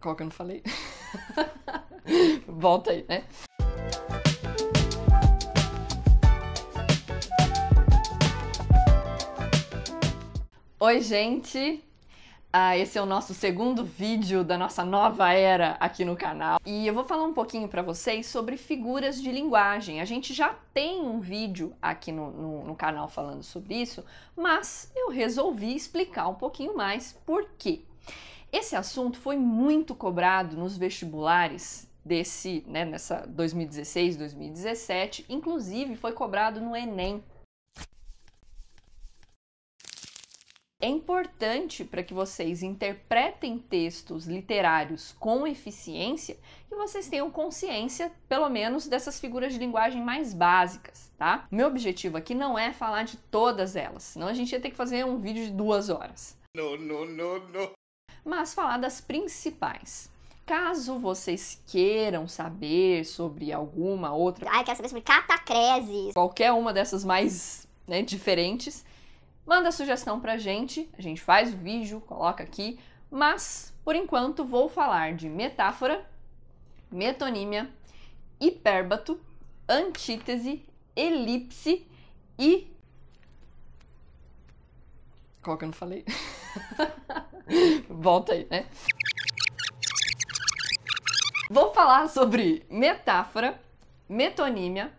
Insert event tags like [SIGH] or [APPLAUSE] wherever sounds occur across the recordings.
Qual que eu não falei? [LAUGHS] Volta aí, né? Oi, gente! Ah, esse é o nosso segundo vídeo da nossa nova era aqui no canal. E eu vou falar um pouquinho para vocês sobre figuras de linguagem. A gente já tem um vídeo aqui no, no, no canal falando sobre isso, mas eu resolvi explicar um pouquinho mais por quê. Esse assunto foi muito cobrado nos vestibulares desse, né, nessa 2016, 2017, inclusive foi cobrado no Enem. É importante para que vocês interpretem textos literários com eficiência que vocês tenham consciência, pelo menos, dessas figuras de linguagem mais básicas, tá? Meu objetivo aqui não é falar de todas elas, senão a gente ia ter que fazer um vídeo de duas horas. Não, não, não, não mas falar das principais. Caso vocês queiram saber sobre alguma outra. Ai, quero saber sobre catacreses. Qualquer uma dessas mais né, diferentes, manda sugestão pra gente. A gente faz o vídeo, coloca aqui. Mas, por enquanto, vou falar de metáfora, metonímia, hipérbato, antítese, elipse e. Qual que eu não falei? [LAUGHS] [LAUGHS] Volta aí, né? Vou falar sobre metáfora, metonímia,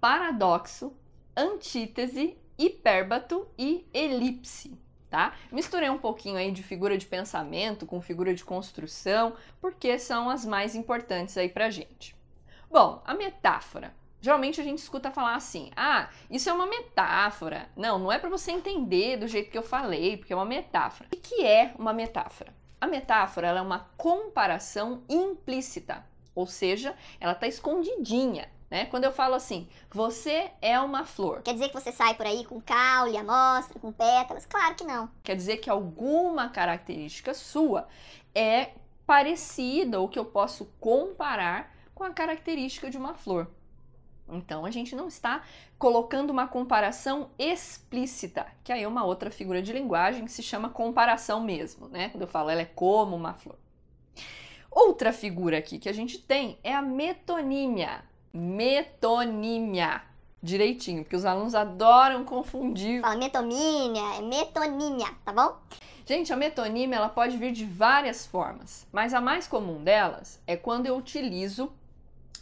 paradoxo, antítese, hipérbato e elipse, tá? Misturei um pouquinho aí de figura de pensamento com figura de construção, porque são as mais importantes aí pra gente. Bom, a metáfora. Geralmente a gente escuta falar assim: ah, isso é uma metáfora. Não, não é para você entender do jeito que eu falei, porque é uma metáfora. O que é uma metáfora? A metáfora é uma comparação implícita, ou seja, ela está escondidinha. Né? Quando eu falo assim, você é uma flor. Quer dizer que você sai por aí com caule, amostra, com pétalas? Claro que não. Quer dizer que alguma característica sua é parecida ou que eu posso comparar com a característica de uma flor. Então a gente não está colocando uma comparação explícita, que aí é uma outra figura de linguagem que se chama comparação mesmo, né? Quando eu falo ela é como uma flor. Outra figura aqui que a gente tem é a metonímia. Metonímia. Direitinho, porque os alunos adoram confundir. Fala metonímia, é metonímia, tá bom? Gente, a metonímia ela pode vir de várias formas, mas a mais comum delas é quando eu utilizo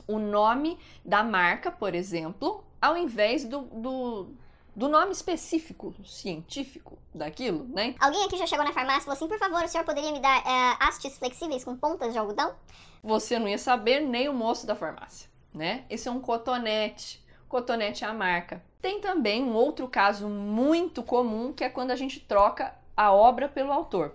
o nome da marca, por exemplo, ao invés do, do, do nome específico científico daquilo, né? Alguém aqui já chegou na farmácia e falou assim: por favor, o senhor poderia me dar é, hastes flexíveis com pontas de algodão? Você não ia saber, nem o moço da farmácia, né? Esse é um cotonete. Cotonete é a marca. Tem também um outro caso muito comum que é quando a gente troca a obra pelo autor.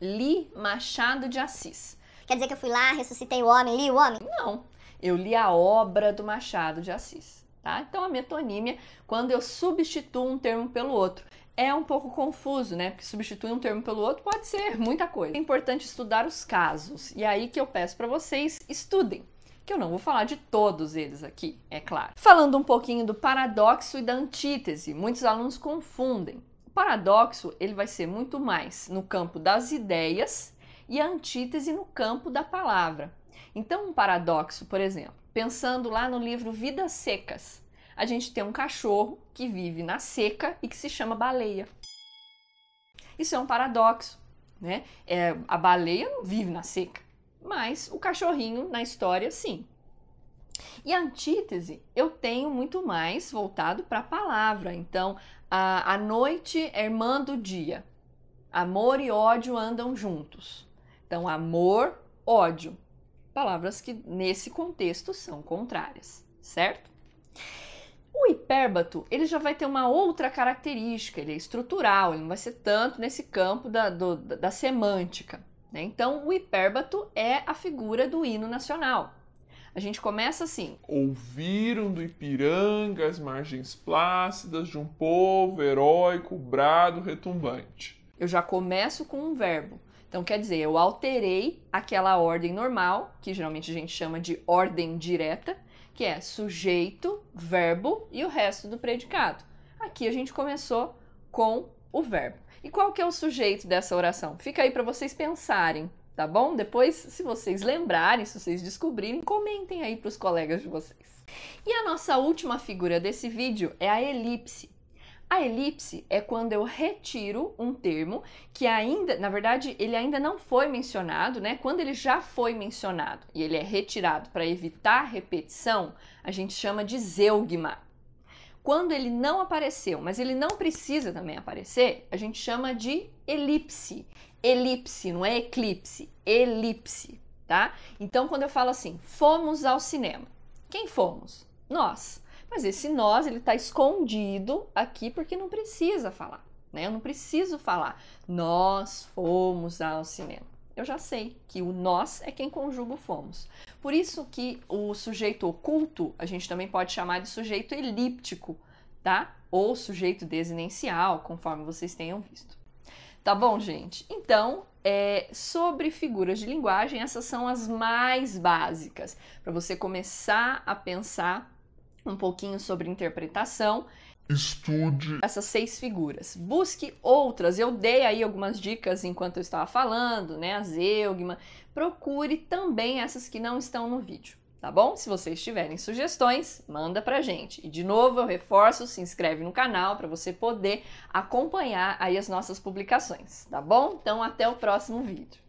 Li Machado de Assis. Quer dizer que eu fui lá, ressuscitei o homem, li o homem? Não eu li a obra do Machado de Assis. Tá? Então, a metonímia, quando eu substituo um termo pelo outro, é um pouco confuso, né? Porque substituir um termo pelo outro pode ser muita coisa. É importante estudar os casos. E aí que eu peço para vocês estudem, que eu não vou falar de todos eles aqui, é claro. Falando um pouquinho do paradoxo e da antítese, muitos alunos confundem. O paradoxo, ele vai ser muito mais no campo das ideias e a antítese no campo da palavra. Então, um paradoxo, por exemplo, pensando lá no livro Vidas Secas, a gente tem um cachorro que vive na seca e que se chama baleia. Isso é um paradoxo, né? É, a baleia não vive na seca, mas o cachorrinho na história sim. E a antítese eu tenho muito mais voltado para a palavra. Então, a, a noite é irmã do dia. Amor e ódio andam juntos. Então, amor, ódio palavras que nesse contexto são contrárias, certo? O hipérbato ele já vai ter uma outra característica, ele é estrutural, ele não vai ser tanto nesse campo da, do, da semântica. Né? Então, o hipérbato é a figura do hino nacional. A gente começa assim: Ouviram do Ipiranga as margens plácidas de um povo heróico, brado, retumbante. Eu já começo com um verbo. Então, quer dizer, eu alterei aquela ordem normal, que geralmente a gente chama de ordem direta, que é sujeito, verbo e o resto do predicado. Aqui a gente começou com o verbo. E qual que é o sujeito dessa oração? Fica aí para vocês pensarem, tá bom? Depois, se vocês lembrarem, se vocês descobrirem, comentem aí para os colegas de vocês. E a nossa última figura desse vídeo é a elipse. A elipse é quando eu retiro um termo que ainda, na verdade, ele ainda não foi mencionado, né? Quando ele já foi mencionado e ele é retirado para evitar repetição, a gente chama de zeugma. Quando ele não apareceu, mas ele não precisa também aparecer, a gente chama de elipse. Elipse, não é eclipse, elipse, tá? Então, quando eu falo assim, fomos ao cinema, quem fomos? Nós. Mas esse nós, ele está escondido aqui porque não precisa falar, né? Eu não preciso falar, nós fomos ao cinema. Eu já sei que o nós é quem conjuga o fomos. Por isso que o sujeito oculto, a gente também pode chamar de sujeito elíptico, tá? Ou sujeito desinencial, conforme vocês tenham visto. Tá bom, gente? Então, é, sobre figuras de linguagem, essas são as mais básicas para você começar a pensar um pouquinho sobre interpretação. Estude essas seis figuras. Busque outras. Eu dei aí algumas dicas enquanto eu estava falando, né? A Zeugma. Procure também essas que não estão no vídeo, tá bom? Se vocês tiverem sugestões, manda pra gente. E de novo, eu reforço, se inscreve no canal para você poder acompanhar aí as nossas publicações, tá bom? Então até o próximo vídeo.